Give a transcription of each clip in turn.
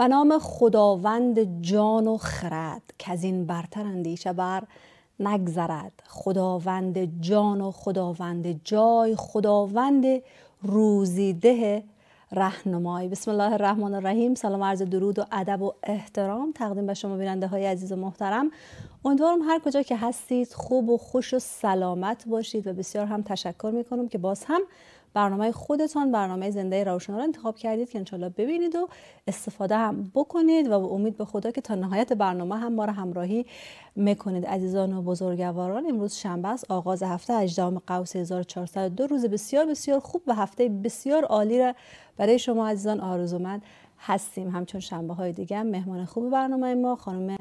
به نام خداوند جان و خرد که از این برتر اندیشه بر نگذرد خداوند جان و خداوند جای خداوند روزیده رهنمای بسم الله الرحمن الرحیم سلام عرض درود و ادب و احترام تقدیم به شما بیننده های عزیز و محترم امیدوارم هر کجا که هستید خوب و خوش و سلامت باشید و بسیار هم تشکر می که باز هم برنامه خودتان برنامه زنده روشنا رو انتخاب کردید که انشالله ببینید و استفاده هم بکنید و امید به خدا که تا نهایت برنامه هم ما را همراهی میکنید عزیزان و بزرگواران امروز شنبه است آغاز هفته 18 قوس 1402 روز بسیار بسیار خوب و هفته بسیار عالی را برای شما عزیزان آرزومند هستیم همچون شنبه های دیگه هم مهمان خوب برنامه ما خانم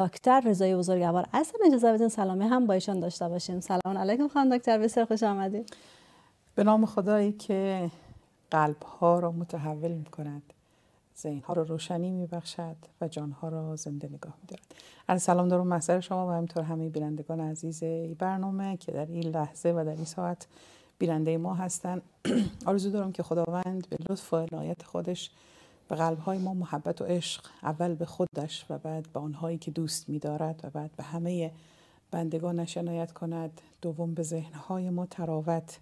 دکتر رضای بزرگوار اصلا اجازه بدین سلامه هم با ایشان داشته باشیم سلام علیکم خانم دکتر بسیار خوش آمدید به نام خدایی که قلب ها را متحول می کند ذهن ها را روشنی می بخشد و جان ها را زنده نگاه می دارد از سلام دارم محضر شما و همینطور همه بینندگان عزیز این برنامه که در این لحظه و در این ساعت بیننده ما هستند آرزو دارم که خداوند به لطف و عنایت خودش به قلب های ما محبت و عشق اول به خودش و بعد به آنهایی که دوست می دارد و بعد به همه بندگانش عنایت کند دوم به ذهن های ما تراوت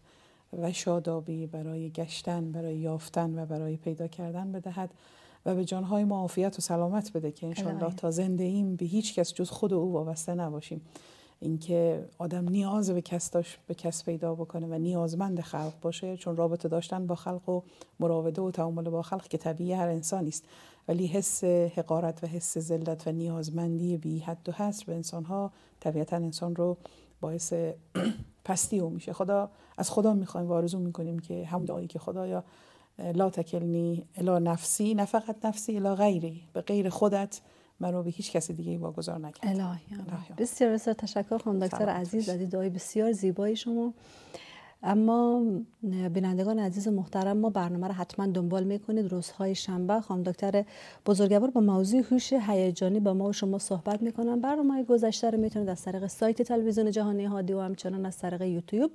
و شادابی برای گشتن برای یافتن و برای پیدا کردن بدهد و به جانهای ما عافیت و سلامت بده که انشالله تا زنده ایم به هیچ کس جز خود او وابسته نباشیم اینکه آدم نیاز به کس داشت به کس پیدا بکنه و نیازمند خلق باشه چون رابطه داشتن با خلق و مراوده و تعامل با خلق که طبیعی هر انسانی است ولی حس حقارت و حس ذلت و نیازمندی بی حد و حصر به انسانها طبیعتا انسان رو باعث پستی او میشه خدا از خدا میخوایم و آرزو میکنیم که همون دعایی که خدایا لا تکلنی الا نفسی نه فقط نفسی الا غیری به غیر خودت رو به هیچ کسی دیگه واگذار نکرد الهی بسیار بسیار تشکر کنم دکتر عزیز دادی دعای بسیار زیبایی شما اما بینندگان عزیز و محترم ما برنامه را حتما دنبال میکنید روزهای شنبه خانم دکتر بزرگوار با موضوع هوش هیجانی با ما و شما صحبت میکنن برنامه گذشته رو میتونید از طریق سایت تلویزیون جهانی هادی و همچنان از طریق یوتیوب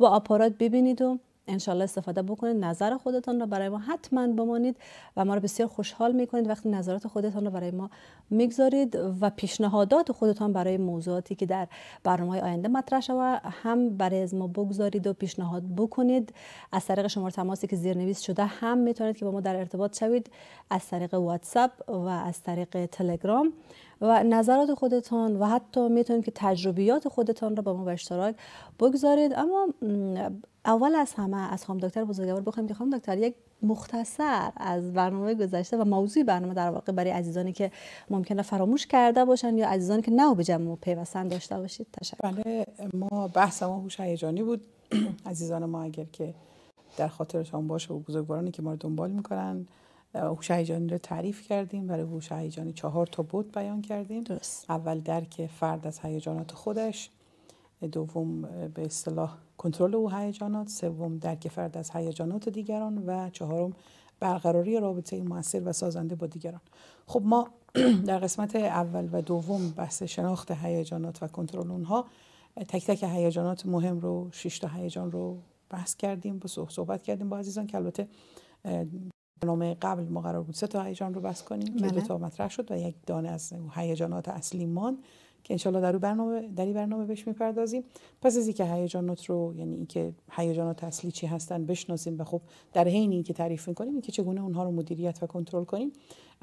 و آپارات ببینید و انشالله استفاده بکنید نظر خودتان را برای ما حتما بمانید و ما را بسیار خوشحال میکنید وقتی نظرات خودتان را برای ما میگذارید و پیشنهادات خودتان برای موضوعاتی که در برنامه آینده مطرح شود هم برای از ما بگذارید و پیشنهاد بکنید از طریق شماره تماسی که زیرنویس شده هم میتونید که با ما در ارتباط شوید از طریق واتساپ و از طریق تلگرام و نظرات خودتان و حتی میتونید که تجربیات خودتان را با ما به اشتراک بگذارید اما اول از همه از خانم دکتر بزرگوار بخوایم که خانم دکتر یک مختصر از برنامه گذشته و موضوع برنامه در واقع برای عزیزانی که ممکنه فراموش کرده باشن یا عزیزانی که نه به جمع پیوستن داشته باشید تشکر بله ما بحث ما هوش هیجانی بود عزیزان ما اگر که در خاطرشان باشه و بزرگوارانی که ما دنبال میکنن هوش هیجانی رو تعریف کردیم برای هوش هیجانی چهار تا بود بیان کردیم درست. اول درک فرد از هیجانات خودش دوم به اصطلاح کنترل او هیجانات سوم درک فرد از هیجانات دیگران و چهارم برقراری رابطه موثر و سازنده با دیگران خب ما در قسمت اول و دوم بحث شناخت هیجانات و کنترل اونها تک تک هیجانات مهم رو شش تا هیجان رو بحث کردیم با صحبت کردیم با عزیزان که البته برنامه قبل ما قرار بود سه تا هیجان رو بس کنیم که دو بله. تا مطرح شد و یک دانه از هیجانات اصلی مان که انشالله در, برنامه در این برنامه بهش میپردازیم پس از اینکه هیجانات رو یعنی اینکه هیجانات اصلی چی هستن بشناسیم و خب در حین اینکه تعریف کنیم اینکه چگونه اونها رو مدیریت و کنترل کنیم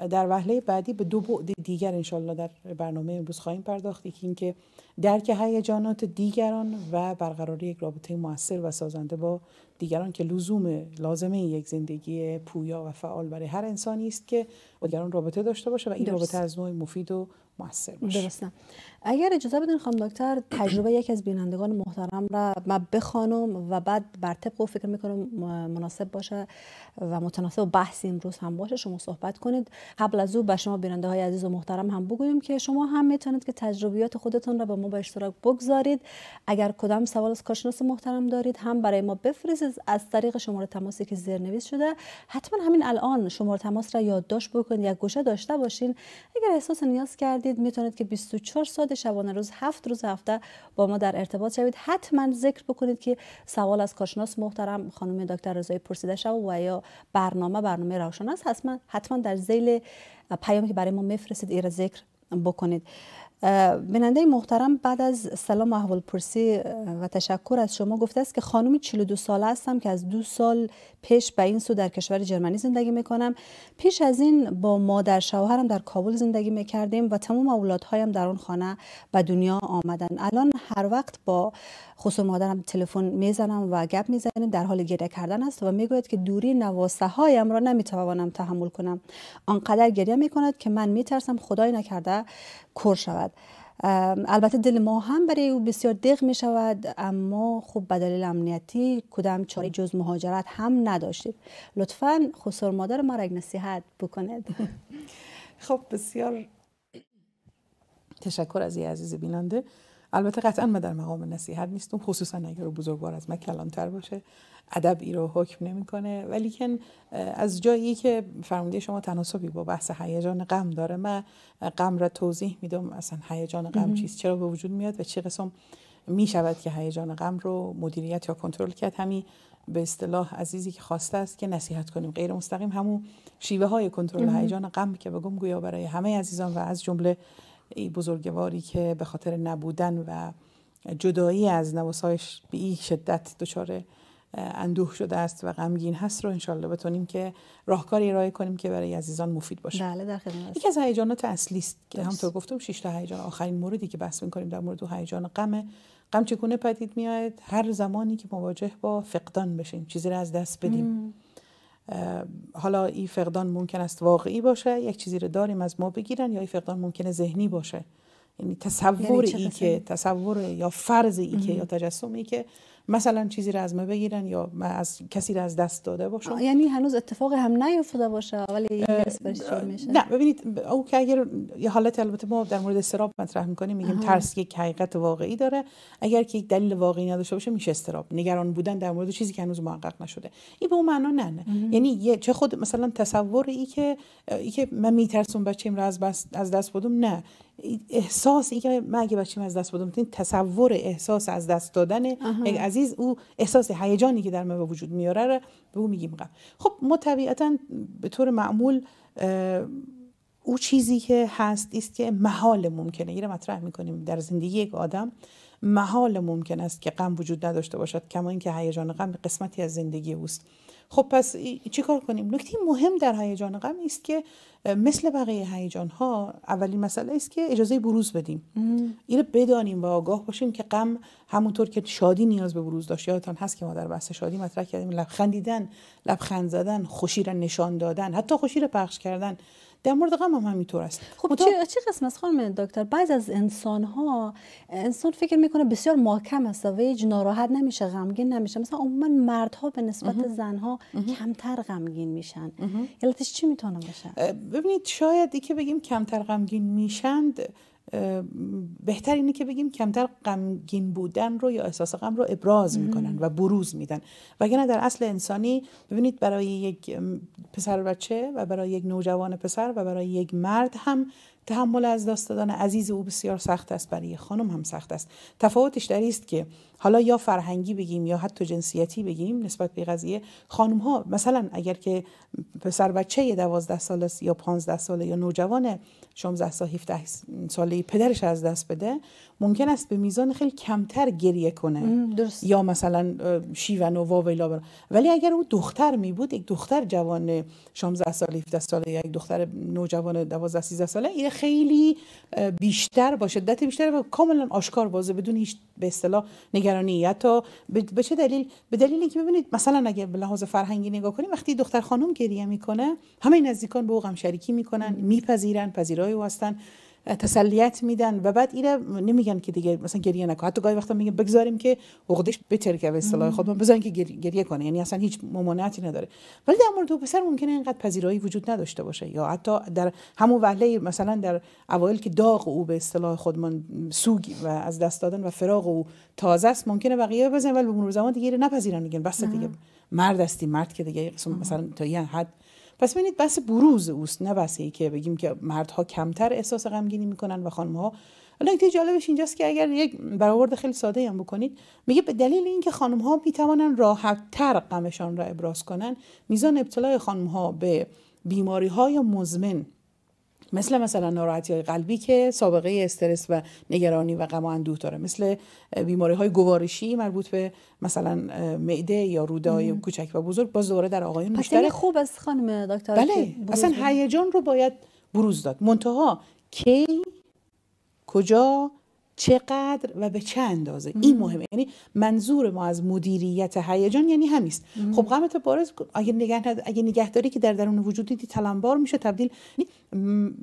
در وهله بعدی به دو بعد دیگر انشالله در برنامه امروز خواهیم پرداخت یکی اینکه درک هیجانات دیگران و برقراری یک رابطه موثر و سازنده با دیگران که لزوم لازمه یک زندگی پویا و فعال برای هر انسانی است که دیگران رابطه داشته باشه و این رابطه از نوع مفید و مع السير درسنا اگر اجازه بدین خانم دکتر تجربه یکی از بینندگان محترم را ما بخوانم و بعد بر طبق فکر میکنم مناسب باشه و متناسب بحث امروز هم باشه شما صحبت کنید قبل از او به شما بیننده های عزیز و محترم هم بگوییم که شما هم میتونید که تجربیات خودتون را به ما به اشتراک بگذارید اگر کدام سوال از کارشناس محترم دارید هم برای ما بفرستید از طریق شماره تماسی که زیر نویس شده حتما همین الان شماره تماس را یادداشت بکنید یک گوشه داشته باشین اگر احساس نیاز کردید میتونید که 24 ساعت شبانه روز هفت روز هفته با ما در ارتباط شوید حتما ذکر بکنید که سوال از کارشناس محترم خانم دکتر رضایی پرسیده شد و یا برنامه برنامه روشن است حتما در زیل پیامی که برای ما میفرستید ایرا ذکر بکنید بیننده محترم بعد از سلام و پرسی و تشکر از شما گفته است که خانم 42 ساله هستم که از دو سال پیش به این سو در کشور جرمنی زندگی میکنم پیش از این با مادر شوهرم در کابل زندگی میکردیم و تمام اولادهایم در اون خانه به دنیا آمدن الان هر وقت با خصوص مادرم تلفن میزنم و گپ میزنیم در حال گریه کردن است و میگوید که دوری نواسه هایم را نمیتوانم تحمل کنم آنقدر گریه میکند که من میترسم خدای نکرده کور شود البته دل ما هم برای او بسیار دق می شود اما خوب به دلیل امنیتی کدام چاره جز مهاجرت هم نداشتید. لطفا خسر مادر ما را یک نصیحت بکنید خب بسیار تشکر از این عزیز بیننده البته قطعا من در مقام نصیحت نیستم خصوصا اگر بزرگوار از من کلانتر باشه ادب ای رو حکم نمیکنه ولیکن از جایی که فرمودی شما تناسبی با بحث هیجان غم داره من غم را توضیح میدم اصلا هیجان غم چیست چرا به وجود میاد و چه قسم می شود که هیجان غم رو مدیریت یا کنترل کرد همین به اصطلاح عزیزی که خواسته است که نصیحت کنیم غیر مستقیم همون شیوه های کنترل هیجان غم که بگم گویا برای همه عزیزان و از جمله ای بزرگواری که به خاطر نبودن و جدایی از نواسایش به این شدت دچار اندوه شده است و غمگین هست رو انشالله بتونیم که راهکاری ارائه کنیم که برای عزیزان مفید باشه بله در خدمت یکی از هیجانات اصلی است که همطور گفتم 6 تا هیجان آخرین موردی که بحث می‌کنیم در مورد هیجان غم غم چگونه پدید میاد هر زمانی که مواجه با فقدان بشیم چیزی رو از دست بدیم حالا این فقدان ممکن است واقعی باشه یک چیزی رو داریم از ما بگیرن یا این فقدان ممکنه ذهنی باشه یعنی تصور یعنی ای که تصور یا فرض ای که یا تجسم ای که مثلا چیزی را از ما بگیرن یا از کسی را از دست داده باشم یعنی هنوز اتفاق هم نیفتاده باشه ولی میشه نه ببینید او که اگر یه حالت البته ما در مورد استراب مطرح میکنیم میگیم ترس یک حقیقت واقعی داره اگر که یک دلیل واقعی نداشته باشه میشه استراب نگران بودن در مورد چیزی که هنوز محقق نشده این به اون معنا نه, نه. یعنی چه خود مثلا تصور ای که که من میترسم بچه‌م رو از از دست بدم نه احساس که من اگه بچیم از دست بدم این تصور احساس از دست دادن یک عزیز او احساس هیجانی که در من وجود میاره رو به او میگیم غم خب ما طبیعتا به طور معمول او چیزی که هست است که محال ممکنه این مطرح میکنیم در زندگی یک آدم محال ممکن است که غم وجود نداشته باشد کما اینکه هیجان غم قسمتی از زندگی اوست خب پس چی کار کنیم نکته مهم در هیجان غم است که مثل بقیه هیجان ها اولین مسئله است که اجازه بروز بدیم اینو بدانیم و آگاه باشیم که غم همونطور که شادی نیاز به بروز داشت یادتان هست که ما در بحث شادی مطرح کردیم لبخندیدن لبخند زدن خوشی را نشان دادن حتی خوشی را پخش کردن در مورد غم هم همینطور است خب متا... چه, قسم از خانم دکتر بعض از انسان ها انسان فکر میکنه بسیار محکم است و هیچ ناراحت نمیشه غمگین نمیشه مثلا عموما مردها به نسبت زنها کمتر غمگین میشن علتش چی میتونه باشه ببینید شاید دیگه که بگیم کمتر غمگین میشند بهتر اینه که بگیم کمتر غمگین بودن رو یا احساس غم رو ابراز میکنن و بروز میدن و نه در اصل انسانی ببینید برای یک پسر بچه و برای یک نوجوان پسر و برای یک مرد هم تحمل از دست دادن عزیز او بسیار سخت است برای خانم هم سخت است تفاوتش در است که حالا یا فرهنگی بگیم یا حتی جنسیتی بگیم نسبت به قضیه خانم ها مثلا اگر که پسر بچه 12 ساله یا 15 ساله یا نوجوان 16 سال 17 ساله پدرش از دست بده ممکن است به میزان خیلی کمتر گریه کنه درست. یا مثلا شیون و واویلا بره ولی اگر او دختر می بود یک دختر جوان 16 ساله 17 ساله یا یک دختر نوجوان 12 13 ساله این خیلی بیشتر با شدت بیشتر و کاملا آشکار بازه بدون هیچ به اصطلاح نگرانی تا به چه دلیل به دلیل اینکه ببینید مثلا اگر به لحاظ فرهنگی نگاه کنیم وقتی دختر خانم گریه میکنه همه نزدیکان به او غم شریکی میکنن میپذیرن پذیرا او هستن تسلیت میدن و بعد اینا نمیگن که دیگه مثلا گریه نکن حتی گاهی وقتا میگن بگذاریم که عقدش بترکه به اصطلاح خودمون بزنیم که گریه کنه یعنی اصلا هیچ ممانعتی نداره ولی در مورد پسر ممکنه اینقدر پذیرایی وجود نداشته باشه یا حتی در همون وهله مثلا در اوایل که داغ او به اصطلاح خودمون سوگی و از دست دادن و فراغ او تازه است ممکنه بقیه بزنن ولی به مرور زمان دیگه نپذیرن میگن بس دیگه مرد هستی مرد که دیگه مثلا تا این حد پس ببینید بس بروز اوست نه بس ای که بگیم که مردها کمتر احساس غمگینی میکنن و خانمها حالا نکته جالبش اینجاست که اگر یک برآورد خیلی ساده هم بکنید میگه به دلیل اینکه خانم ها میتوانن راحت تر غمشان را ابراز کنند میزان ابتلای خانم ها به بیماری های مزمن مثل مثلا ناراحتی های قلبی که سابقه استرس و نگرانی و غم و اندوه داره مثل بیماری های گوارشی مربوط به مثلا معده یا روده های کوچک و بزرگ باز دوباره در آقایون بیشتر خوب از خانم دکتر بله اصلا هیجان رو باید بروز داد منتها کی کجا چقدر و به چه اندازه این مهمه یعنی منظور ما از مدیریت هیجان یعنی همیست خب غمت بارز اگه نگه اگه نگهداری که در درون وجودی تلمبار میشه تبدیل یعنی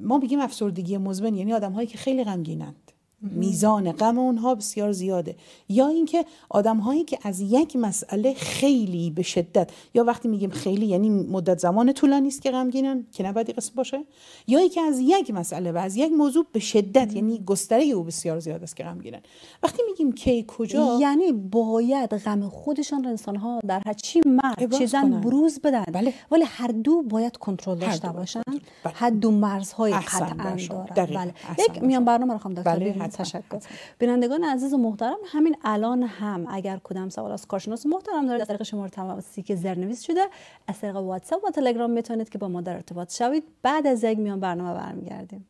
ما بگیم افسردگی مزمن یعنی آدم هایی که خیلی غمگینن میزان غم اونها بسیار زیاده یا اینکه آدم هایی که از یک مسئله خیلی به شدت یا وقتی میگیم خیلی یعنی مدت زمان طولانی است که غمگینن که نباید قسم باشه یا اینکه از یک مسئله و از یک موضوع به شدت مم. یعنی گستره او بسیار زیاد است که غمگینن وقتی میگیم کی کجا یعنی باید غم خودشان را انسان ها در هر چی مرد چه زن بروز بدن بله. ولی هر دو باید کنترل داشته باشن هر دو مرزهای قطعا دارن بله یک میان برنامه رو دکتر بله، تشکر بینندگان عزیز و محترم همین الان هم اگر کدام سوال از کارشناس محترم دارید از طریق شماره تماسی که زرنویس شده از طریق واتساپ و تلگرام میتونید که با ما در ارتباط شوید بعد از یک میان برنامه برمیگردیم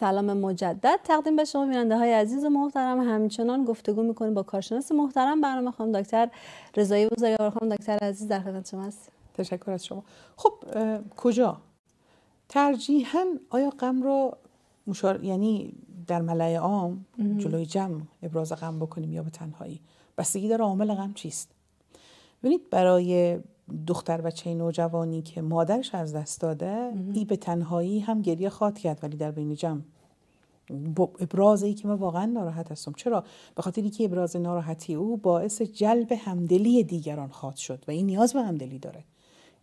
سلام مجدد تقدیم به شما بیننده های عزیز و محترم همچنان گفتگو میکنیم با کارشناس محترم برنامه خانم دکتر رضایی بزرگوار خانم دکتر عزیز در خدمت شما هست تشکر از شما خب کجا ترجیحاً آیا غم رو مشار... یعنی در ملای عام جلوی جمع ابراز غم بکنیم یا به تنهایی بستگی داره عامل غم چیست ببینید برای دختر بچه نوجوانی که مادرش از دست داده ای به تنهایی هم گریه خواهد کرد ولی در بین جمع ابراز ای که من واقعا ناراحت هستم چرا به خاطر اینکه ابراز ناراحتی او باعث جلب همدلی دیگران خواد شد و این نیاز به همدلی داره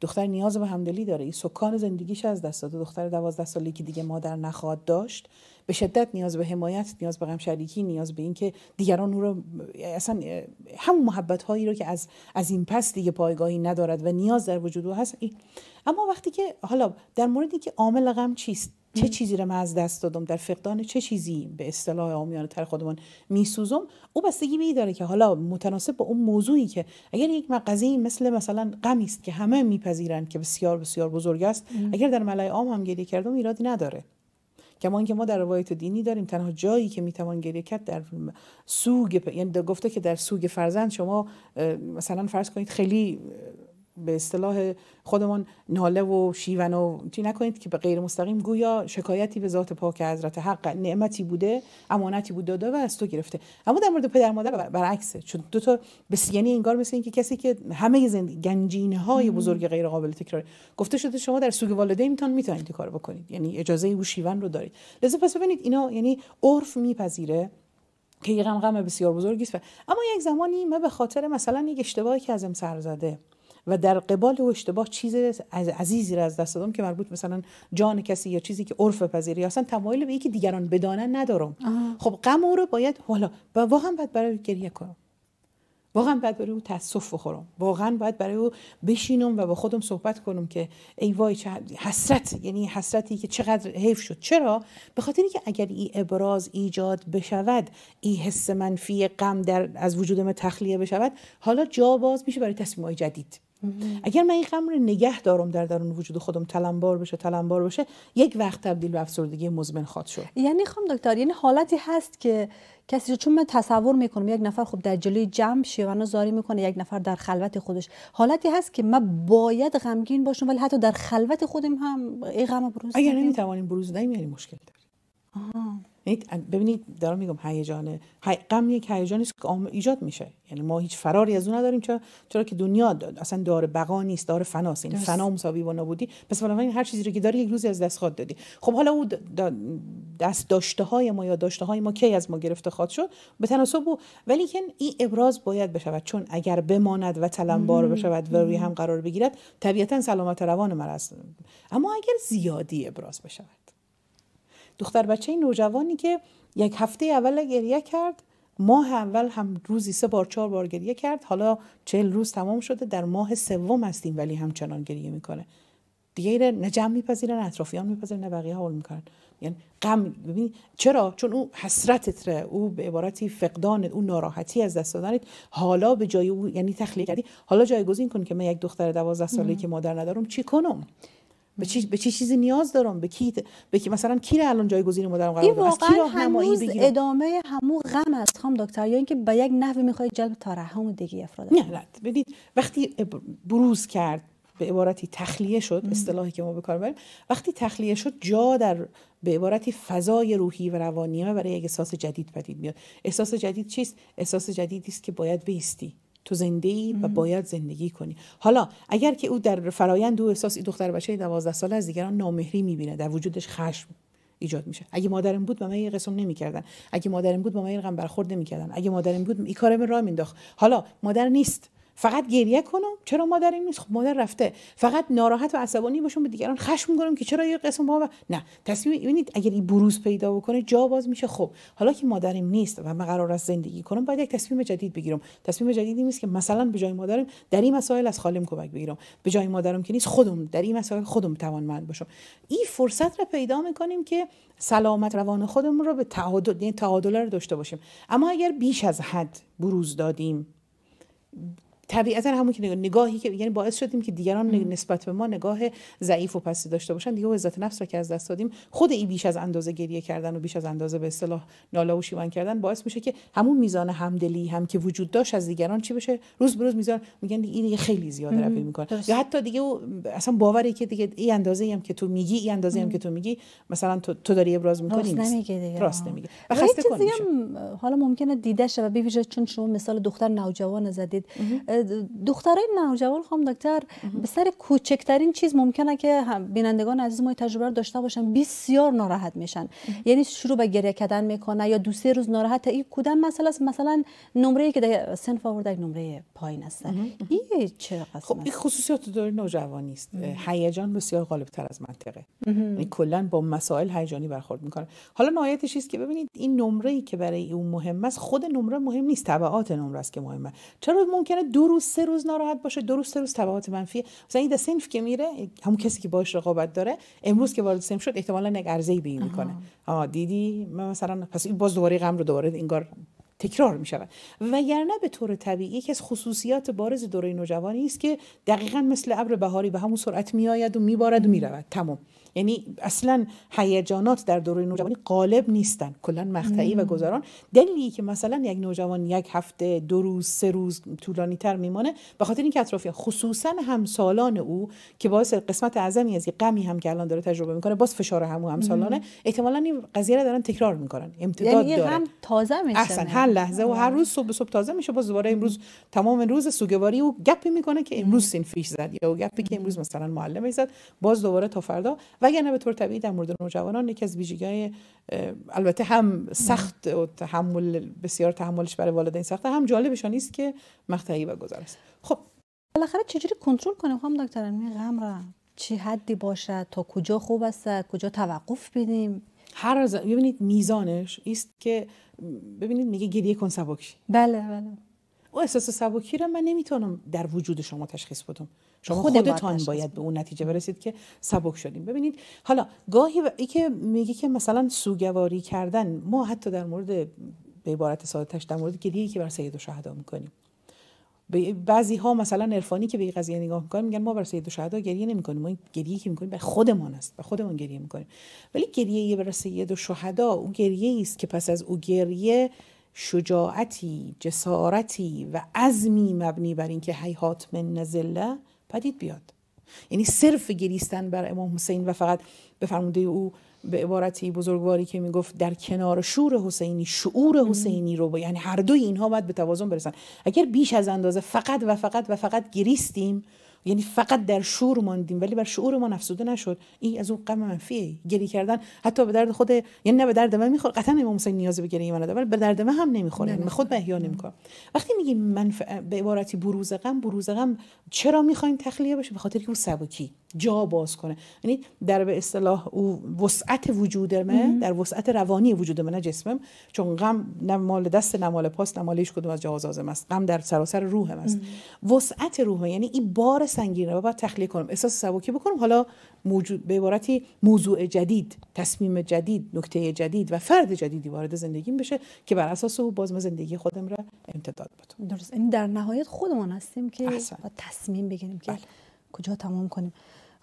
دختر نیاز به همدلی داره این سکان زندگیش از دست داده دختر دوازده سالی که دیگه مادر نخواد داشت به شدت نیاز به حمایت نیاز به شریکی، نیاز به اینکه دیگران او رو اصلا همون محبت هایی رو که از از این پس دیگه پایگاهی ندارد و نیاز در وجود او هست اما وقتی که حالا در موردی که عامل غم چیست چه چیزی رو من از دست دادم در فقدان چه چیزی به اصطلاح عامیانه تر خودمان میسوزم او بستگی به داره که حالا متناسب با اون موضوعی که اگر یک مقضی مثل مثلا غم است که همه میپذیرند که بسیار بسیار بزرگ است اگر در ملای عام هم گریه کردم ایرادی نداره کما اینکه ما در روایت دینی داریم تنها جایی که میتوان گریه کرد در سوگ یعنی گفته که در سوگ فرزند شما مثلا فرض کنید خیلی به اصطلاح خودمان ناله و شیون و چی نکنید که به غیر مستقیم گویا شکایتی به ذات پاک حضرت حق نعمتی بوده امانتی بود داده و از تو گرفته اما در مورد پدر مادر برعکسه چون دو تا بس یعنی انگار مثل اینکه کسی که همه گنجینه های بزرگ غیر قابل تکرار گفته شده شما در سوگ میتون میتونید کار بکنید یعنی اجازه و شیون رو دارید لذا پس ببینید اینا یعنی عرف میپذیره که یه غم بسیار بزرگی است اما یک زمانی من به خاطر مثلا یک اشتباهی که ازم سر زده و در قبال او اشتباه چیز از عزیزی را از دست دادم که مربوط مثلا جان کسی یا چیزی که عرف پذیری اصلا تمایل به اینکه دیگران بدانن ندارم آه. خب غم او رو باید حالا و واقعا باید برای گریه کنم واقعا باید برای او تاسف بخورم واقعا باید برای او بشینم و با خودم صحبت کنم که ای وای چه حسرت یعنی حسرتی که چقدر حیف شد چرا به خاطر اینکه اگر این ابراز ایجاد بشود این حس منفی غم در از وجودم تخلیه بشود حالا جا باز میشه برای تصمیم جدید اگر من این غم رو نگه دارم در درون وجود خودم تلمبار بشه تلمبار بشه یک وقت تبدیل به افسردگی مزمن خواهد شد یعنی خوام دکتر یعنی حالتی هست که کسی چون من تصور میکنم یک نفر خب در جلوی جمع شیوانو زاری میکنه یک نفر در خلوت خودش حالتی هست که من باید غمگین باشم ولی حتی در خلوت خودم هم این غم بروز اگر نمیتوانیم بروز نمیاریم مشکل داریم یعنی ببینید دارم میگم هیجان غم یک هیجانی است که ایجاد میشه یعنی ما هیچ فراری از اون نداریم چرا چرا که دنیا داد. اصلا داره بقا نیست داره فناست این فنا یعنی مساوی با نابودی پس بنابراین هر چیزی رو که داری یک روزی از دست خود دادی خب حالا او دست داشته های ما یا داشته های ما کی از ما گرفته خواهد شد به تناسب او ولی که این ابراز باید بشود چون اگر بماند و تلمبار بشود و روی هم قرار بگیرد طبیعتا سلامت روان مرز اما اگر زیادی ابراز بشود دختر بچه نوجوانی که یک هفته اول گریه کرد ماه اول هم روزی سه بار چهار بار گریه کرد حالا چهل روز تمام شده در ماه سوم هستیم ولی همچنان گریه میکنه دیگه نه جمع میپذیرن اطرافیان میپذیرن نه بقیه حال میکنن یعنی غم ببین چرا چون او حسرتت ره او به عبارتی فقدان او ناراحتی از دست دادنت حالا به جای او یعنی تخلیه کردی حالا جایگزین کن که من یک دختر 12 ساله که مادر ندارم چی کنم به چی به چیزی نیاز دارم به کی به کی مثلا کی الان جایگزین مادرم قرار از کی ادامه همو غم است خام دکتر یا اینکه به یک نحوی میخوای جلب ترحم دیگه افراد نه نه ببینید وقتی بروز کرد به عبارتی تخلیه شد اصطلاحی که ما به کار بریم وقتی تخلیه شد جا در به عبارتی فضای روحی و روانی برای یک احساس جدید پدید میاد احساس جدید چیست احساس جدیدی است که باید بیستی تو زنده ای و باید زندگی کنی حالا اگر که او در فرایند او احساس دختر بچه دوازده ساله از دیگران نامهری میبینه در وجودش خشم ایجاد میشه اگه مادرم بود به من یه قسم نمیکردن اگه مادرم بود با من یه غم برخورد نمیکردن اگه مادرم بود این کارم را مینداخت حالا مادر نیست فقط گریه کنم چرا این نیست خب مادر رفته فقط ناراحت و عصبانی باشم به دیگران خشم کنم که چرا یه قسم ما با... نه تصمیم ببینید اگر این بروز پیدا بکنه جا باز میشه خب حالا که مادرم نیست و من قرار است زندگی کنم باید یک تصمیم جدید بگیرم تصمیم جدیدی نیست که مثلا به جای مادرم در این مسائل از خالم کمک بگیرم به جای مادرم که نیست خودم در این مسائل خودم توانمند باشم این فرصت را پیدا میکنیم که سلامت روان خودمون رو به تعادل یعنی تعادل رو داشته باشیم اما اگر بیش از حد بروز دادیم طبیعتا همون که نگاهی که یعنی باعث شدیم که دیگران نسبت به ما نگاه ضعیف و پستی داشته باشن دیگه عزت نفس را که از دست دادیم خود ای بیش از اندازه گریه کردن و بیش از اندازه به اصطلاح ناله و شیون کردن باعث میشه که همون میزان همدلی هم که وجود داشت از دیگران چی بشه روز به روز میزان میگن این خیلی زیاد روی میکنه یا حتی دیگه او اصلا باوری که دیگه این اندازه هم که تو میگی این اندازه هم که تو میگی مثلا تو, تو داری ابراز میکنی راست نمیگه دیگه راست نمیگه و خسته حالا ممکنه دیده شه و چون شما مثال دختر نوجوان زدید دخترای نوجوان خوام دکتر به سر کوچکترین چیز ممکنه که بینندگان عزیز ما تجربه داشته باشن بسیار ناراحت میشن یعنی شروع به گریه کردن میکنه یا دو سه روز ناراحت این کدام مسئله است مثلا نمره که در سنف آورده نمره پایین است این چه خب این خصوصیات دور نوجوانی است هیجان بسیار غالب تر از منطقه یعنی کلا با مسائل هیجانی برخورد میکنه حالا نهایتش است که ببینید این نمره ای که برای اون مهم است خود نمره مهم نیست تبعات نمره است که مهمه چرا ممکنه دو روز سه روز ناراحت باشه دو روز سه روز تبعات منفی مثلا این سنف که میره همون کسی که باش رقابت داره امروز که وارد سنف شد احتمالا یک عرضه ای به میکنه دیدی مثلا پس این باز دوباره غم رو دوباره اینگار تکرار می شود وگرنه به طور طبیعی یکی از خصوصیات بارز دوره نوجوانی است که دقیقا مثل ابر بهاری به همون سرعت می آید و می بارد و می رود تمام یعنی اصلا هیجانات در دوره نوجوانی غالب نیستن کلا مقطعی و گذران دلیلی که مثلا یک نوجوان یک هفته دو روز سه روز طولانی تر میمانه به خاطر اینکه اطرافیان خصوصا همسالان او که باعث قسمت اعظمی از غمی هم که الان داره تجربه میکنه باز فشار هم همسالانه احتمالا این قضیه رو دارن تکرار میکنن امتداد یعنی هم تازه میشه اصلا هر لحظه و هر روز صبح صبح تازه میشه باز دوباره امروز تمام روز سوگواری او گپی میکنه که امروز سین فیش زد یا گپی امروز مثلا معلم زد باز دوباره تا فردا و نه به طور طبیعی در مورد نوجوانان یکی از ویژگی‌های البته هم سخت و تحمل بسیار تحملش برای والدین سخته هم جالبشان است که مقطعی و گذر است خب بالاخره چجوری کنترل کنیم خانم دکتر این غم را چه حدی باشد تا کجا خوب است کجا توقف بدیم هر ببینید میزانش است که ببینید میگه گریه کن بله بله اون احساس سبکی رو من نمیتونم در وجود شما تشخیص بدم شما خودتان باید به اون نتیجه برسید که سبک شدیم ببینید حالا گاهی ای که میگی که مثلا سوگواری کردن ما حتی در مورد به عبارت ساده‌تر در مورد گریه که بر سید و شهدا میکنیم بعضی ها مثلا عرفانی که به این قضیه نگاه میکنن میگن ما بر سید و شهدا گریه کنیم ما گریه که میکنیم به خودمان است به خودمان گریه میکنیم ولی گریه بر سید و شهدا اون گریه است که پس از او گریه شجاعتی جسارتی و عزمی مبنی بر اینکه حیات من نزله پدید بیاد یعنی صرف گریستن بر امام حسین و فقط به فرموده او به عبارتی بزرگواری که میگفت در کنار شور حسینی شعور حسینی رو باید، یعنی هر دوی اینها باید به توازن برسن اگر بیش از اندازه فقط و فقط و فقط گریستیم یعنی فقط در شور ماندیم ولی بر شعور ما نفسوده نشد این از اون غم منفیه گری کردن حتی به درد خود یعنی نه به درد من میخوره قطعا امام حسین نیازی به گریه من ولی به درد من هم نمیخوره من یعنی خود به احیا میگم وقتی میگیم من به عبارتی بروز غم بروز غم چرا میخوایم تخلیه بشه به خاطر که اون سبکی جا باز کنه یعنی در به اصطلاح او وسعت وجود من در وسعت روانی وجود من جسمم چون غم نه مال دست نه مال پاست نه مال هیچ کدوم از جهاز است غم در سراسر روح است وسعت روح یعنی این بار سنگین رو باید تخلیه کنم احساس سبکی بکنم حالا موجود به عبارتی موضوع جدید تصمیم جدید نکته جدید و فرد جدیدی وارد زندگیم بشه که بر اساس او باز من زندگی خودم را امتداد بدم درست این یعنی در نهایت خودمان هستیم که تصمیم بگیریم که بله. کجا تمام کنیم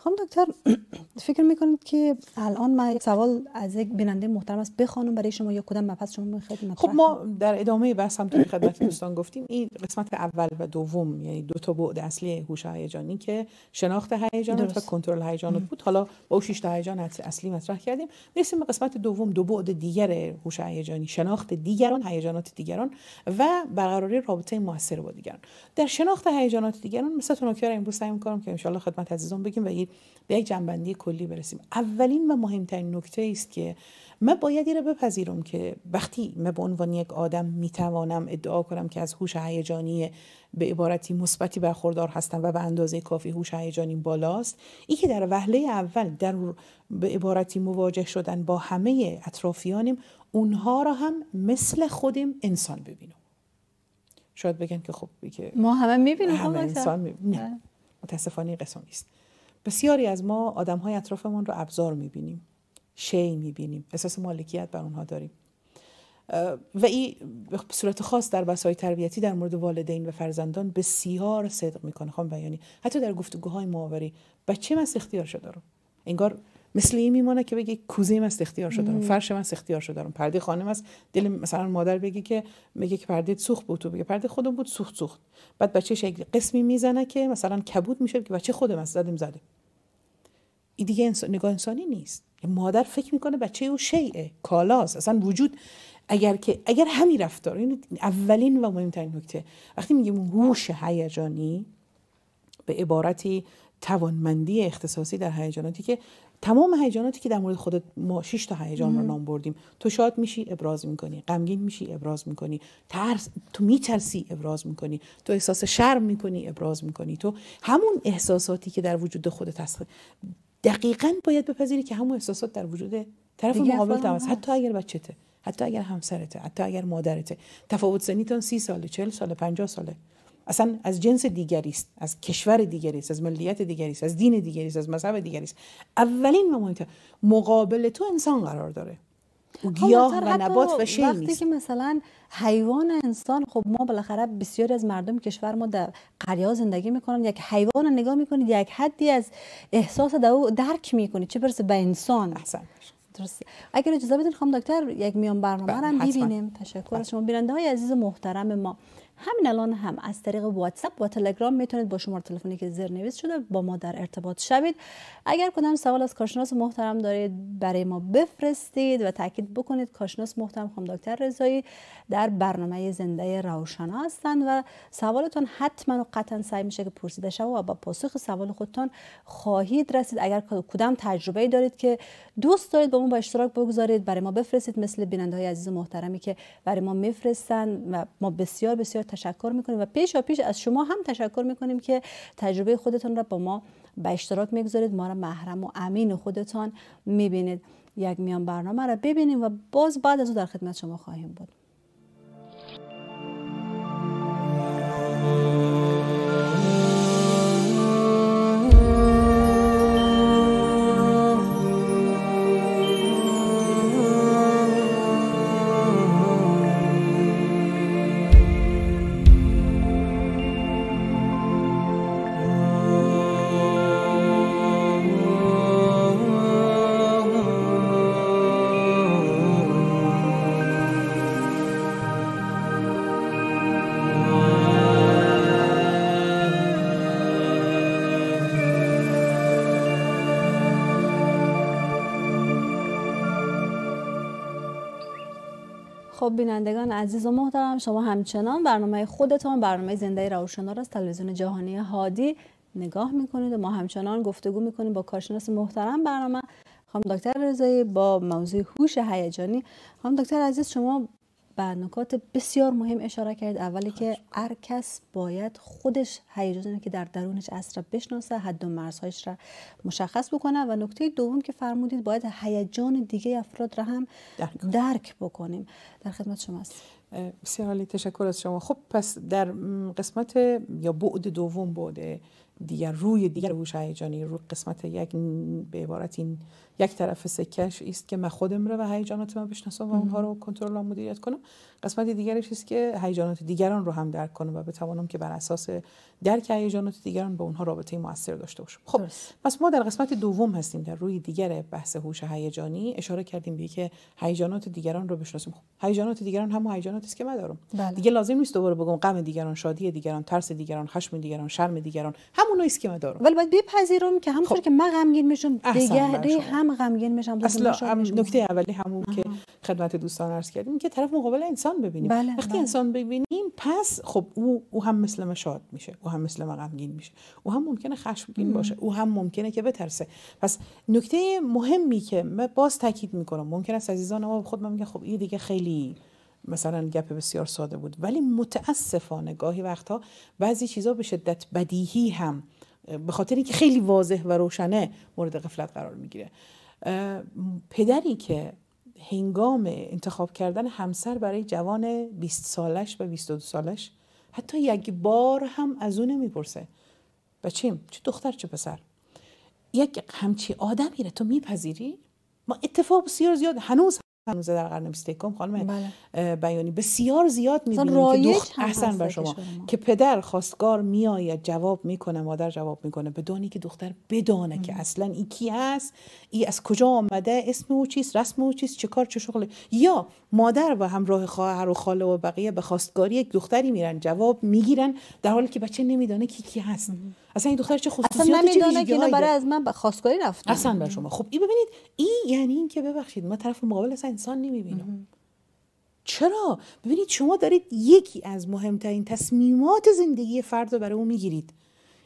خانم دکتر فکر میکنید که الان ما یک سوال از یک بیننده محترم است بخوانم برای شما یا کدام مبحث شما میخواید خب ما در ادامه بحث هم توی خدمت دوستان گفتیم این قسمت اول و دوم یعنی دو تا بعد اصلی هوش هیجانی که شناخت هیجان و کنترل هیجان بود حالا با شش تا هیجان اصلی مطرح کردیم رسیم به قسمت دوم دو بعد دیگر هوش هیجانی شناخت دیگران هیجانات دیگران و برقراری رابطه موثر با دیگران در شناخت هیجانات دیگران مثل تونوکیار امروز سعی می‌کنم که ان خدمت عزیزان بگیم و به یک جنبندی کلی برسیم اولین و مهمترین نکته است که من باید این را بپذیرم که وقتی من به عنوان یک آدم میتوانم ادعا کنم که از هوش هیجانی به عبارتی مثبتی برخوردار هستم و به اندازه کافی هوش هیجانی بالاست این که در وهله اول در به عبارتی مواجه شدن با همه اطرافیانیم اونها را هم مثل خودم انسان ببینم شاید بگن که خب که ما همه میبینیم خب، انسان میبینیم. نه متاسفانه قسم نیست بسیاری از ما آدم های اطرافمون رو ابزار میبینیم شی میبینیم احساس مالکیت بر آنها داریم و این به صورت خاص در بسای تربیتی در مورد والدین و فرزندان بسیار صدق میکنه خانم بیانی حتی در گفتگوهای معاوری بچه من اختیار شده رو انگار مثل این میمونه که بگی کوزه من شده دارم، فرش من شده دارم، پرده خانم است دل مثلا مادر بگی که میگه که پرده سوخت بود تو بگه پرده خودم بود سوخت سوخت بعد بچه شکل قسمی میزنه که مثلا کبود میشه که بچه خودم است زدم، زده این دیگه انسان، نگاه انسانی نیست مادر فکر میکنه بچه او شیعه کالاست اصلا وجود اگر که اگر همین رفتار این اولین و مهمترین نکته وقتی میگیم هوش هیجانی به عبارتی توانمندی اختصاصی در هیجاناتی که تمام هیجاناتی که در مورد خودت ما 6 تا هیجان رو نام بردیم تو شاد میشی ابراز میکنی غمگین میشی ابراز میکنی ترس تو میترسی ابراز میکنی تو احساس شرم میکنی ابراز میکنی تو همون احساساتی که در وجود خودت هست دقیقا باید بپذیری که همون احساسات در وجود طرف مقابل هست حتی اگر بچته حتی اگر همسرته حتی اگر مادرته تفاوت سنیتان سی ساله چل ساله پنجاه ساله اصلا از جنس دیگری است از کشور دیگری است از ملیت دیگری است از دین دیگری است از مذهب دیگری است اولین و مقابل تو انسان قرار داره خب، و گیاه و نبات و شی وقتی که مثلا حیوان انسان خب ما بالاخره بسیاری از مردم کشور ما در قریا زندگی میکنن یک حیوان نگاه میکنید یک حدی از احساس دو درک میکنید چه برسه به انسان احسن. درست اگر اجازه بدین خانم دکتر یک میان برنامه بله، را ببینیم تشکر از شما بیننده های عزیز محترم ما همین الان هم از طریق واتساپ و تلگرام میتونید با شماره تلفنی که زیر نویس شده با ما در ارتباط شوید اگر کدام سوال از کارشناس محترم دارید برای ما بفرستید و تاکید بکنید کارشناس محترم خانم دکتر رضایی در برنامه زنده روشنا هستند و سوالتون حتما و قطعا سعی میشه که پرسیده شود و با پاسخ سوال خودتون خواهید رسید اگر کدام تجربه دارید که دوست دارید با ما با اشتراک بگذارید برای ما بفرستید مثل بیننده های عزیز محترمی که برای ما میفرستن و ما بسیار بسیار تشکر میکنیم و پیش و پیش از شما هم تشکر میکنیم که تجربه خودتان را با ما به اشتراک میگذارید ما را محرم و امین خودتان میبینید یک میان برنامه را ببینیم و باز بعد از او در خدمت شما خواهیم بود خب بینندگان عزیز و محترم شما همچنان برنامه خودتان برنامه زنده را از تلویزیون جهانی هادی نگاه میکنید و ما همچنان گفتگو میکنیم با کارشناس محترم برنامه خانم دکتر رضایی با موضوع هوش هیجانی خانم دکتر عزیز شما به نکات بسیار مهم اشاره کرد اولی که هر کس باید خودش هیجانی که در درونش است را بشناسه حد و مرزهایش را مشخص بکنه و نکته دوم که فرمودید باید هیجان دیگه افراد را هم درک, بکنیم در خدمت شماست بسیار عالی تشکر از شما خب پس در قسمت یا بعد دوم بوده دیگر روی دیگر هوش هیجانی رو قسمت یک به عبارت این یک طرف سکهش است که من خودم رو و هیجانات من بشناسم و اونها رو کنترل و مدیریت کنم قسمت دیگرش است که هیجانات دیگران رو هم درک کنم و بتوانم که بر اساس درک هیجانات دیگران به اونها رابطه موثر داشته باشم خب پس ما در قسمت دوم هستیم در روی دیگر بحث هوش هیجانی اشاره کردیم به که هیجانات دیگران رو بشناسیم خب هیجانات دیگران هم هیجاناتی است که من دارم بله. دیگه لازم نیست دوباره بگم غم دیگران شادی دیگران ترس دیگران خشم دیگران شرم دیگران همونایی است که من دارم ولی باید بپذیرم که همونطور خب. که من غمگین میشم دیگری هم هم غمگین میشم اصلا نکته اولی همون آه. که خدمت دوستان عرض کردیم که طرف مقابل انسان ببینیم بله، وقتی بله. انسان ببینیم پس خب او هم مثل ما شاد میشه او هم مثل ما غمگین میشه او هم ممکنه خشمگین باشه او هم ممکنه که بترسه پس نکته مهمی که من باز تاکید میکنم ممکن است عزیزان ما خود من میگن خب این دیگه خیلی مثلا گپ بسیار ساده بود ولی متاسفانه گاهی وقتها بعضی چیزها به شدت بدیهی هم به خاطر اینکه خیلی واضح و روشنه مورد قفلت قرار میگیره پدری که هنگام انتخاب کردن همسر برای جوان 20 سالش و 22 سالش حتی یک بار هم از اون نمیپرسه بچیم چه دختر چه پسر یک همچی آدمی رو تو میپذیری ما اتفاق بسیار زیاد هنوز هنوز در قرن 21 خانم بله. بیانی بسیار زیاد میبینیم که دختر احسن بر شما. که پدر خواستگار میآید جواب میکنه مادر جواب میکنه بدانی که دختر بدانه که اصلا این کی است ای از کجا آمده اسم او چیست رسم او چیست چه کار چه شغله یا مادر و همراه خواهر و خاله و بقیه به خواستگاری یک دختری میرن جواب میگیرن در حالی که بچه نمیدانه کی کی هست اصلا این دختر چه خصوصیات اصلا که اینا برای از من خواستگاری رفتن اصلا بر شما خب این ببینید این یعنی این که ببخشید ما طرف مقابل اصلا انسان نمیبینم چرا ببینید شما دارید یکی از مهمترین تصمیمات زندگی فرد رو برای او میگیرید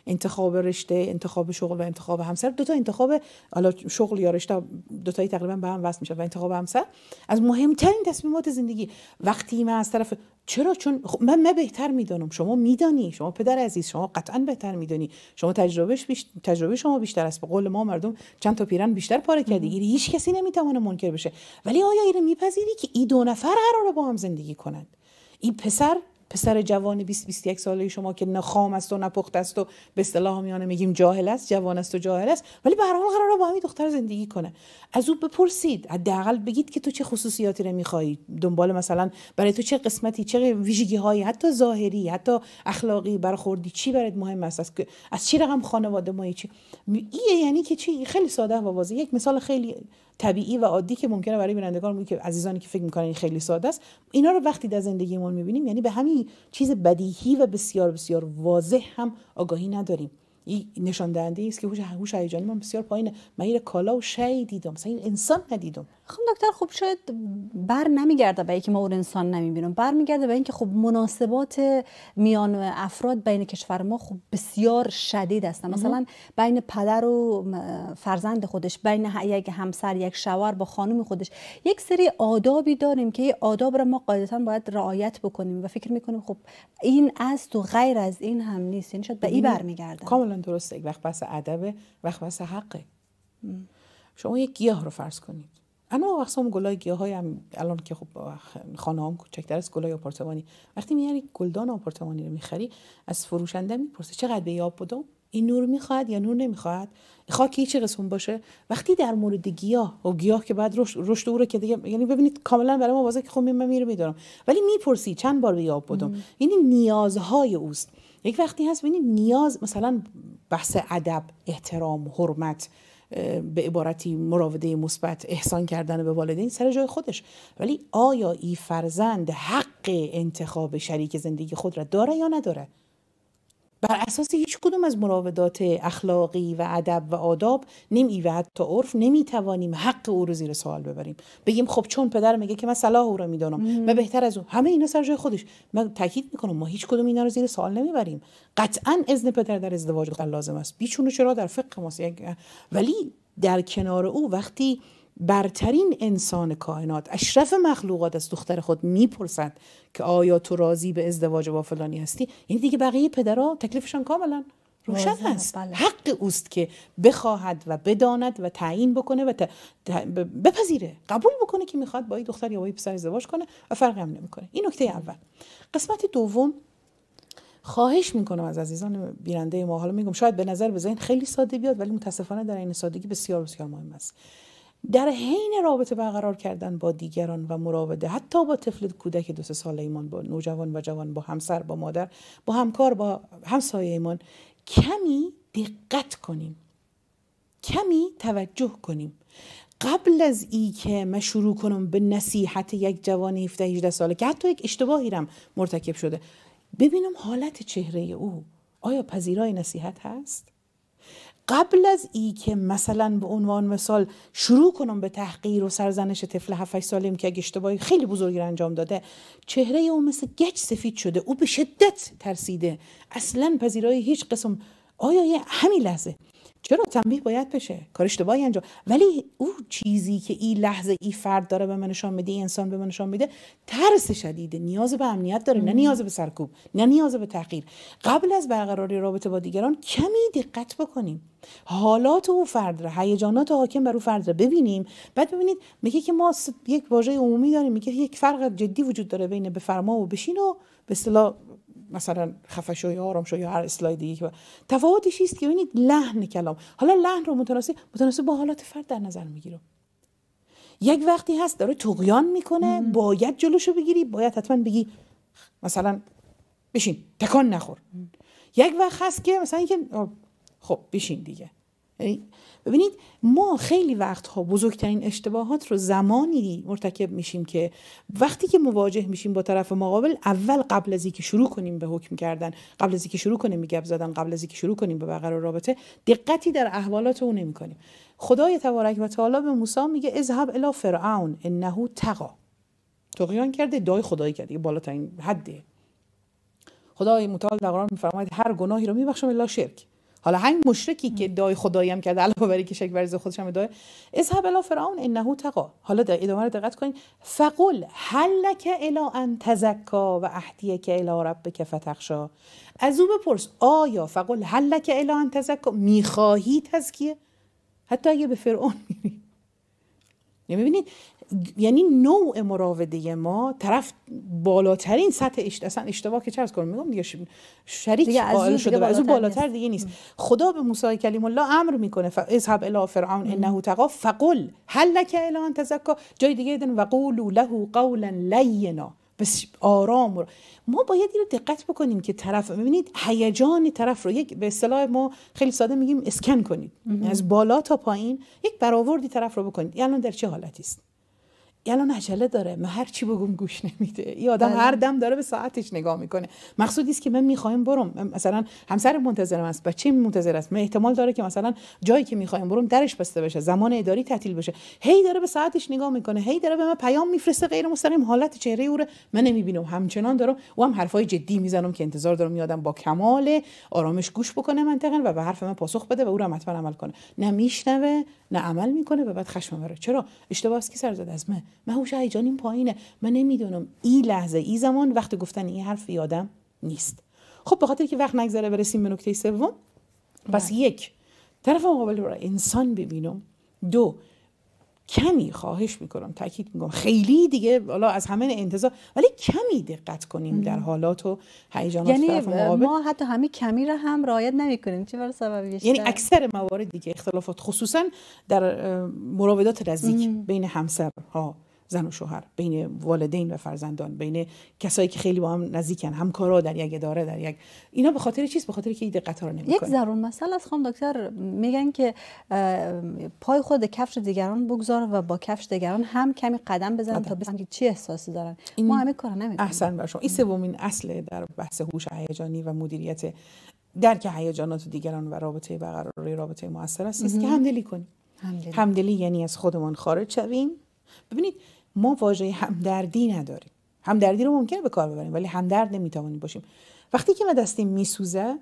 انتخاب رشته انتخاب شغل و انتخاب همسر دو تا انتخاب حالا شغل یا رشته دو تایی تقریبا به هم وصل میشه و انتخاب همسر از مهمترین تصمیمات زندگی وقتی من از طرف چرا چون خب من بهتر میدانم شما میدانی شما پدر عزیز شما قطعا بهتر میدانی شما تجربهش تجربه شما بیشتر است به قول ما مردم چند تا پیرن بیشتر پاره کردی هیچ کسی نمیتونه منکر بشه ولی آیا اینو میپذیری که این دو نفر قراره با هم زندگی کنند این پسر پسر جوان 20 21 ساله شما که نخام است و نپخت است و به اصطلاح میانه میگیم جاهل است جوان است و جاهل است ولی به هر حال قرار با همین دختر زندگی کنه از او بپرسید حداقل بگید که تو چه خصوصیاتی رو میخوای دنبال مثلا برای تو چه قسمتی چه ویژگی هایی حتی ظاهری حتی اخلاقی برخوردی چی برات مهم است از, از چی رقم خانواده ما چی این یعنی که چی خیلی ساده و واضحه یک مثال خیلی طبیعی و عادی که ممکنه برای بینندگان که عزیزانی که فکر میکنن خیلی ساده است اینا رو وقتی در زندگیمون میبینیم یعنی به همین چیز بدیهی و بسیار بسیار واضح هم آگاهی نداریم این نشان دهنده است که هوش هیجانی من بسیار پایینه من این کالا و شی دیدم مثلا این انسان ندیدم خب دکتر خوب شاید بر نمیگرده به اینکه ما اون انسان نمیبینیم بر میگرده به اینکه خب مناسبات میان افراد بین کشور ما خب بسیار شدید هستن مثلا بین پدر و فرزند خودش بین یک همسر یک شوهر با خانم خودش یک سری آدابی داریم که آداب را ما قاعدتا باید رعایت بکنیم و فکر میکنیم خب این از تو غیر از این هم نیست یعنی این به این برمیگرده کاملا درسته یک وقت بس ادب وقت بس حقه شما یک گیاه رو فرض کنید اما هم گلای های هم الان که خب خانه هم کوچکتر است گلای آپارتمانی وقتی میاری گلدان آپارتمانی رو میخری از فروشنده میپرسی چقدر به یاب بودم؟ این نور میخواد یا نور نمیخواد خاکی چه قسم باشه وقتی در مورد گیاه و گیاه که بعد رشد او رو که دیگه یعنی ببینید کاملا برای ما واضحه که خب من میرم میدارم ولی میپرسی چند بار به یاب بودم یعنی نیازهای اوست یک وقتی هست ببینید نیاز مثلا بحث ادب احترام حرمت به عبارتی مراوده مثبت احسان کردن به والدین سر جای خودش ولی آیا این فرزند حق انتخاب شریک زندگی خود را داره یا نداره بر اساس هیچ کدوم از مراودات اخلاقی و ادب و آداب نمی و حتی عرف نمیتوانیم حق او رو زیر سوال ببریم بگیم خب چون پدر میگه که من صلاح او رو میدانم و بهتر از او همه اینا سر جای خودش من تاکید میکنم ما هیچ کدوم اینا رو زیر سوال نمیبریم قطعا اذن پدر در ازدواج لازم است بیچون چرا در فقه ماست ولی در کنار او وقتی برترین انسان کائنات اشرف مخلوقات از دختر خود میپرسد که آیا تو راضی به ازدواج با فلانی هستی این یعنی دیگه بقیه پدرها تکلیفشان کاملا روشن است بله. حق اوست که بخواهد و بداند و تعیین بکنه و بپذیره قبول بکنه که میخواد با این دختر یا با این پسر ازدواج کنه و فرقی هم نمیکنه این نکته اول قسمت دوم خواهش میکنم از عزیزان بیننده ما حالا میگم شاید به نظر به خیلی ساده بیاد ولی متاسفانه در این سادگی بسیار بسیار مهم است در حین رابطه برقرار کردن با دیگران و مراوده حتی با طفل کودک دو سه ساله ایمان با نوجوان و جوان با همسر با مادر با همکار با همسایه ایمان کمی دقت کنیم کمی توجه کنیم قبل از ای که من شروع کنم به نصیحت یک جوان 17 18 ساله که حتی یک اشتباهی هم مرتکب شده ببینم حالت چهره او آیا پذیرای نصیحت هست قبل از ای که مثلا به عنوان مثال شروع کنم به تحقیر و سرزنش طفل 7 سالیم که اگه اشتباهی خیلی بزرگی انجام داده چهره او مثل گچ سفید شده او به شدت ترسیده اصلا پذیرای هیچ قسم آیا یه همین لحظه چرا تنبیه باید بشه کار اشتباهی انجام ولی او چیزی که این لحظه ای فرد داره به من نشان میده انسان به من نشان میده ترس شدیده نیاز به امنیت داره نه نیاز به سرکوب نه نیاز به تغییر قبل از برقراری رابطه با دیگران کمی دقت بکنیم حالات او فرد را هیجانات حاکم بر او فرد را ببینیم بعد ببینید میگه که ما یک واژه عمومی داریم میگه یک فرق جدی وجود داره بین بفرما و بشین و به اصطلاح مثلا خفه شو یا آرام شو یا هر اسلاید دیگه که تفاوتش است که ببینید لحن کلام حالا لحن رو متناسب متناسب با حالات فرد در نظر میگیرم یک وقتی هست داره تقیان میکنه باید جلوشو بگیری باید حتما بگی مثلا بشین تکان نخور یک وقت هست که مثلا اینکه خب بشین دیگه ببینید ما خیلی وقتها بزرگترین اشتباهات رو زمانی مرتکب میشیم که وقتی که مواجه میشیم با طرف مقابل اول قبل از اینکه شروع کنیم به حکم کردن قبل از اینکه شروع کنیم به زدن قبل از اینکه شروع کنیم به برقرار رابطه دقتی در احوالات او نمیکنیم خدای تبارک و تعالی به موسی میگه اذهب الی فرعون انه تقا تقیان کرده دای خدایی کرده بالاترین حده خدای متعال در قرآن میفرماید هر گناهی رو میبخشم الا شرک حالا همین مشرکی که دای خدایم کرده علاوه بر اینکه شک ورز خودش هم داره اذهب الی فرعون انه تقا حالا در ادامه رو دقت کنید فقل لک الی ان تزکا و اهدیک الی ربک فتخشا از او بپرس آیا فقل حلک الا ان تزکا میخواهی تزکیه حتی اگه به فرعون میری یعنی یعنی نوع مراوده ما طرف بالاترین سطح اشت... اصلا اشتباه که چرز کنم میگم دیگه شریک دیگه از شده دیگه از اون بالاتر دیگه نیست خدا به موسی کلیم الله امر میکنه ف... اذهب الی فرعون انه تقا فقل هل لك الا ان تزکا جای دیگه و قولوا له قولا لینا بس آرام رو. ما باید این رو دقت بکنیم که طرف ببینید هیجان طرف رو یک به اصطلاح ما خیلی ساده میگیم اسکن کنید از بالا تا پایین یک برآوردی طرف رو بکنید الان یعنی در چه حالتی است الان عجله داره من هر چی بگم گوش نمیده این آدم بله. هر دم داره به ساعتش نگاه میکنه مقصودی است که من میخوایم برم مثلا همسر منتظرم است بچه منتظر است من احتمال داره که مثلا جایی که میخوایم برم درش بسته بشه زمان اداری تعطیل بشه هی داره به ساعتش نگاه میکنه هی داره به من پیام میفرسته غیر مستقیم حالت چهره او رو من نمیبینم همچنان دارم و هم حرفای جدی میزنم که انتظار دارم میادم با کمال آرامش گوش بکنه منطقا و به حرف من پاسخ بده و او رو حتما عمل کنه نه میشنوه نه عمل میکنه و بعد خشم چرا اشتباهی سر زده از من من هوش این پایینه من نمیدونم این لحظه این زمان وقت گفتن این حرف یادم نیست خب به خاطر که وقت نگذره برسیم به نکته سوم پس بله. یک طرف مقابل رو انسان ببینم دو کمی خواهش میکنم تاکید میکنم خیلی دیگه حالا از همه انتظار ولی کمی دقت کنیم در حالات و هیجانات یعنی طرف مقابل ما حتی همه کمی را هم رعایت نمیکنیم چه برای سبب یعنی اکثر موارد دیگه اختلافات خصوصا در مراودات نزدیک بین همسرها. زن و شوهر بین والدین و فرزندان بین کسایی که خیلی با هم نزدیکن همکارا در یک اداره در یک اینا به خاطر چیز به خاطر که دقت رو نمیکنه یک ضرور مثلا از خانم دکتر میگن که پای خود کفش دیگران بگذار و با کفش دیگران هم کمی قدم بزنن تا که چه احساسی دارن این ما همه کار نمیکنیم احسن بر شما این سومین اصل در بحث هوش هیجانی و مدیریت درک هیجانات دیگران و رابطه برقراری رابطه موثر است که همدلی کنیم همدلی. همدلی یعنی از خودمان خارج شویم ببینید ما واژه همدردی نداریم همدردی رو ممکنه به کار ببریم ولی همدرد نمیتوانیم باشیم وقتی که ما دستیم میسوزه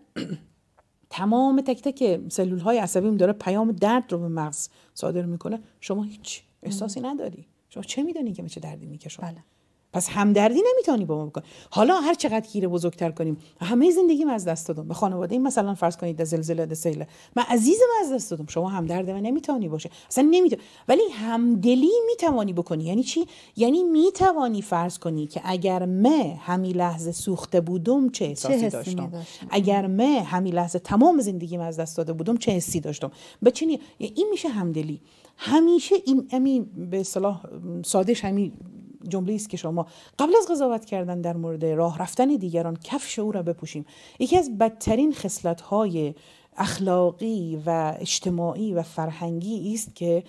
تمام تک تک سلول های عصبیم داره پیام درد رو به مغز صادر میکنه شما هیچ احساسی نداری شما چه میدونی که من چه دردی میکشم بله. پس همدردی نمیتونی با ما بکن. حالا هر چقدر گیره بزرگتر کنیم همه زندگیم از دست دادم به خانواده این مثلا فرض کنید زلزله سیل من عزیزم از دست دادم شما همدرد من نمیتونی باشه اصلا نمیتونی ولی همدلی میتوانی بکنی یعنی چی یعنی میتوانی فرض کنی که اگر من همین لحظه سوخته بودم چه احساسی داشتم اگر من همین لحظه تمام زندگیم از دست داده بودم چه حسی داشتم بچینی این میشه همدلی همیشه این امین به صلاح سادش همین جمله است که شما قبل از قضاوت کردن در مورد راه رفتن دیگران کفش او را بپوشیم یکی از بدترین خصلت های اخلاقی و اجتماعی و فرهنگی است که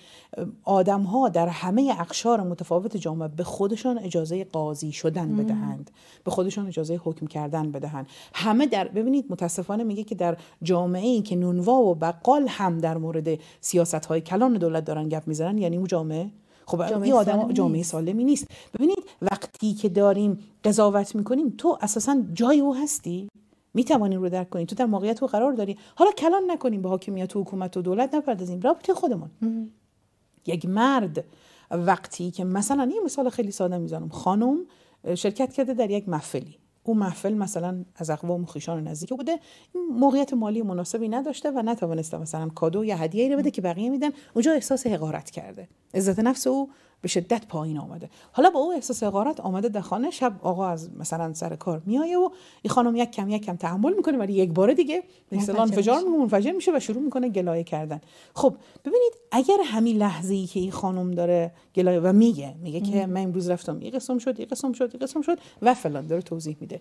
آدم ها در همه اقشار متفاوت جامعه به خودشان اجازه قاضی شدن بدهند به خودشان اجازه حکم کردن بدهند همه در ببینید متاسفانه میگه که در جامعه ای که نونوا و بقال هم در مورد سیاست های کلان دولت دارن گپ میزنن یعنی اون جامعه خب این آدم جامعه سالمی نیست ببینید وقتی که داریم قضاوت میکنیم تو اساسا جای او هستی می رو درک کنی تو در موقعیت او قرار داری حالا کلان نکنیم به حاکمیت و حکومت و دولت نپردازیم رابطه خودمون یک مرد وقتی که مثلا یه مثال خیلی ساده میزنم خانم شرکت کرده در یک محفلی اون محفل مثلا از اقوام خیشان نزدیک بوده موقعیت مالی مناسبی نداشته و نتوانسته مثلا کادو یا هدیه ای بده که بقیه میدن اونجا احساس حقارت کرده عزت نفس او به شدت پایین آمده حالا با او احساس حقارت آمده در خانه شب آقا از مثلا سر کار میایه و این خانم یک کم یک کم تحمل میکنه ولی یک بار دیگه مثلا انفجار میمون منفجر میشه و شروع میکنه گلایه کردن خب ببینید اگر همین لحظه ای که این خانم داره گلایه و میگه میگه که من امروز رفتم این قسم شد این قسم شد یک قسم شد و فلان داره توضیح میده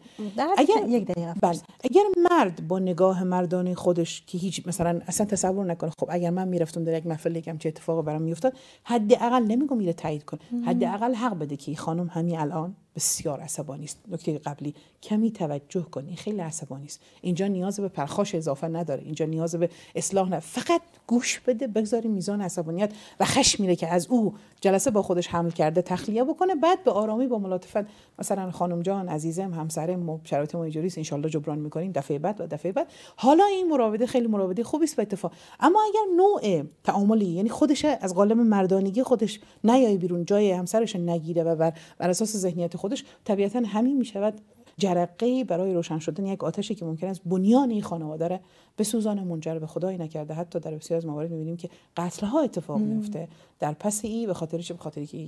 اگر یک دقیقه بله اگر مرد با نگاه مردانه خودش که هیچ مثلا اصلا تصور نکنه خب اگر من میرفتم در یک محفل یکم چه اتفاقی برام میافتاد حداقل نمیگم میره تایید کنه حداقل حق بده که خانم همین الان بسیار عصبانی است نکته قبلی کمی توجه کن خیلی عصبانی است اینجا نیاز به پرخاش اضافه نداره اینجا نیاز به اصلاح نداره فقط گوش بده بگذاری میزان عصبانیت و خش میره که از او جلسه با خودش حمل کرده تخلیه بکنه بعد به آرامی با ملاتفت مثلا خانم جان عزیزم ما شرایط ما اینجوری است انشالله جبران میکنیم دفعه بعد و دفعه بعد حالا این مراوده خیلی مراوده خوبی است به اتفاق اما اگر نوع تعاملی یعنی خودش از قالب مردانگی خودش نیای بیرون جای همسرش نگیره و بر, بر اساس ذهنیت خود خودش طبیعتا همین میشود جرقه برای روشن شدن یک آتشی که ممکن است بنیان این خانواده را سوزان منجر به خدای نکرده حتی در بسیاری از موارد می‌بینیم که قتل ها اتفاق میفته در پس ای به خاطر چه به خاطری که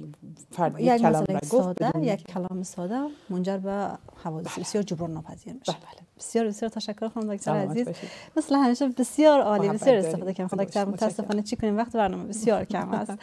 فرد یک کلام ساده یک کلام ساده منجر به حوادث بله. بسیار جبران ناپذیر میشه بله،, بله. بسیار بسیار تشکر خانم دکتر عزیز باشید. مثل همیشه بسیار عالی بسیار استفاده کردم خدا دکتر متاسفانه چی کنیم وقت برنامه بسیار کم است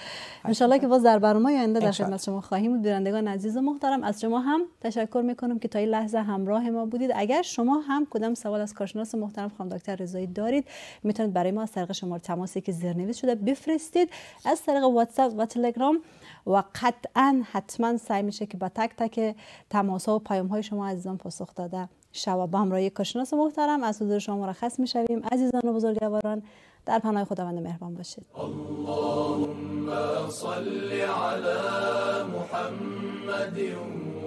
ان که باز در برنامه آینده در خدمت شما خواهیم بود بینندگان عزیز و محترم از شما هم تشکر میکنم که تا این لحظه همراه ما بودید اگر شما هم کدام سوال از کارشناس محترم خانم دکتر رضایی دارید میتونید برای ما از طریق شماره تماسی که زیرنویس شده بفرستید از طریق واتساپ و تلگرام و قطعا حتما سعی میشه که با تک تک تماس ها و پیام های شما عزیزان پاسخ داده شوا با همراهی کارشناس محترم از حضور شما مرخص میشویم عزیزان و بزرگواران در پناه خداوند مهربان باشید اللهم صل محمد